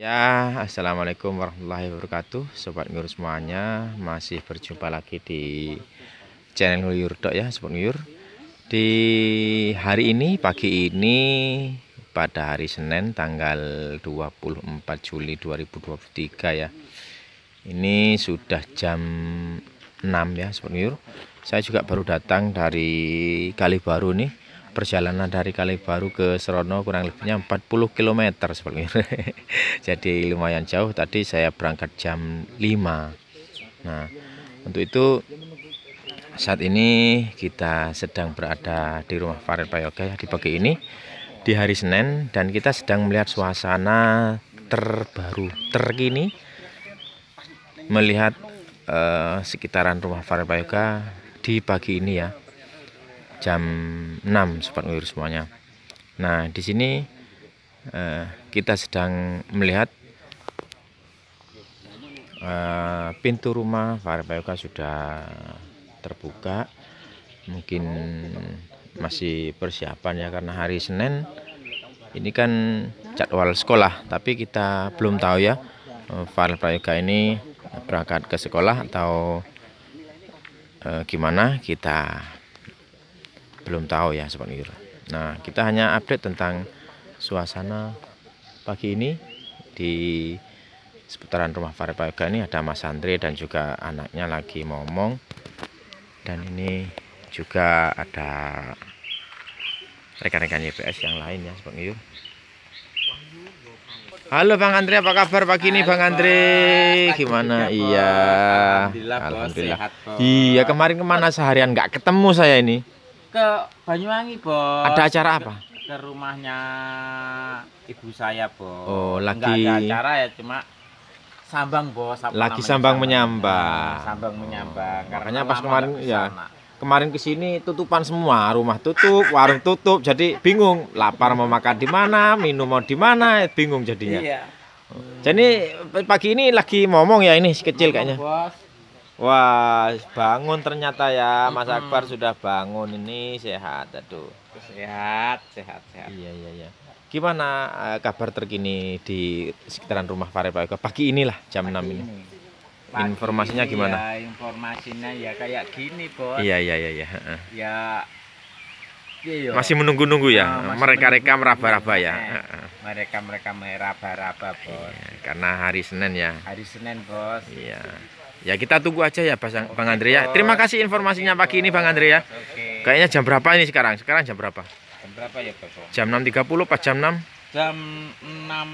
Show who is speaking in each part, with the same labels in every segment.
Speaker 1: Ya, assalamualaikum warahmatullahi wabarakatuh, sobat nguyur semuanya. Masih berjumpa lagi di channel nguyur dok ya, sobat nguyur. Di hari ini, pagi ini, pada hari Senin tanggal 24 Juli 2023 ya. Ini sudah jam 6 ya, sobat nguyur. Saya juga baru datang dari Kalibaru nih perjalanan dari Kali Baru ke Serono kurang lebihnya 40 km sebenarnya. Jadi lumayan jauh tadi saya berangkat jam 5. Nah, untuk itu saat ini kita sedang berada di rumah Farid Payoga di pagi ini di hari Senin dan kita sedang melihat suasana terbaru terkini melihat uh, sekitaran rumah Farid Payoga di pagi ini ya jam 6 sobat ngelur semuanya nah di sini eh, kita sedang melihat eh, pintu rumah Varepayoka sudah terbuka mungkin masih persiapan ya karena hari Senin ini kan jadwal sekolah tapi kita belum tahu ya Varepayoka eh, ini berangkat ke sekolah atau gimana kita belum tahu ya sobat nah kita hanya update tentang suasana pagi ini di seputaran rumah Varepaga ini ada Mas Andre dan juga anaknya lagi ngomong dan ini juga ada rekan-rekan YPS yang lain ya Sobat Ngiyur Halo Bang Andre apa kabar pagi ini Bang Andre gimana iya Alhamdulillah, Alhamdulillah. sehat, iya kemarin kemana seharian nggak ketemu saya ini ke Banyuwangi, Bos. Ada acara apa? Ke, ke rumahnya ibu saya, Bos. Oh, lagi Enggak ada acara ya, cuma sambang, Bos. Apa lagi sambang, menyambang. Nah, sambang menyambang. Oh, karena pas kemarin ya. Kemarin ke sini tutupan semua, rumah tutup, warung tutup. Jadi bingung, lapar mau makan di mana, minum mau di mana, bingung jadinya. Iya. Jadi pagi ini lagi ngomong ya ini kecil kayaknya. Bos. Wah, bangun ternyata ya. Mas hmm. Akbar sudah bangun ini sehat. Aduh. Sehat, sehat, sehat. Iya, iya, iya. Gimana uh, kabar terkini di sekitaran rumah Fare Pak Pagi inilah jam Pagi 6 ini. ini.
Speaker 2: Pagi informasinya ini iya, gimana? Ya,
Speaker 1: informasinya ya kayak gini, Bos. Iya, iya, iya, iya. Ya Iya, iya. Masih menunggu-nunggu ya. Ah, Mereka-reka meraba-raba ya. Eh, mereka-mereka meraba-raba, Bos. Iya, karena hari Senin ya. Hari Senin, Bos. Iya. Ya kita tunggu aja ya Bang, Oke, Andre ya. Terima kasih informasinya pagi ini Bang Andre ya. Oke. Kayaknya jam berapa ini sekarang? Sekarang jam berapa? Jam berapa ya, Bos? Jam enam tiga puluh, pak? jam enam? Jam enam.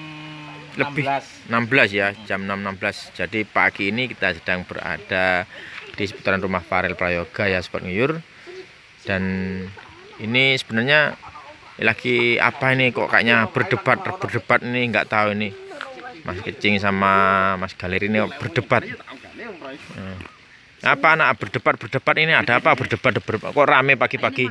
Speaker 1: lebih Enam belas ya, hmm. jam enam enam belas. Jadi pagi ini kita sedang berada di seputaran rumah Farel Prayoga ya, Sport Ngiyur. Dan ini sebenarnya lagi apa ini kok kayaknya berdebat berdebat ini nggak tahu ini Mas Kecing sama Mas Galeri ini berdebat hmm. apa anak berdebat berdebat ini ada apa berdebat berdebat kok rame pagi-pagi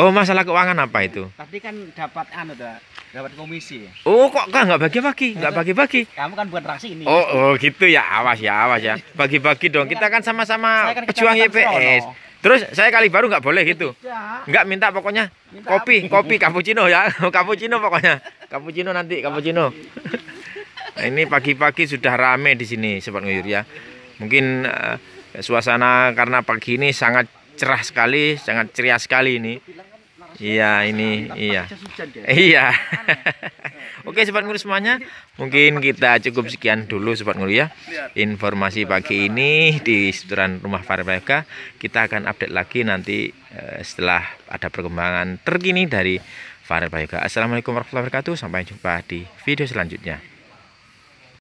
Speaker 1: oh masalah keuangan apa itu tadi kan dapat anu dapat komisi oh kok kan nggak bagi-bagi nggak bagi-bagi kamu kan buat raksi ini oh oh gitu ya awas ya awas ya bagi-bagi dong kita kan sama-sama kan pejuang YPS Terus saya kali baru nggak boleh gitu. Iya. Nggak minta pokoknya minta kopi, apa? kopi cappuccino ya. cappuccino pokoknya. Cappuccino nanti cappuccino. nah, ini pagi-pagi sudah rame di sini Sobat Nguyur ya. Mungkin uh, suasana karena pagi ini sangat cerah sekali, sangat ceria sekali ini. Kan iya, ini iya. Iya. Oke sobat nguri semuanya, mungkin kita cukup sekian dulu sobat nguri ya. Informasi pagi ini di setoran rumah Farbaga, kita akan update lagi nanti eh, setelah ada perkembangan terkini dari Farbaga. Assalamualaikum warahmatullahi wabarakatuh, sampai jumpa di video selanjutnya.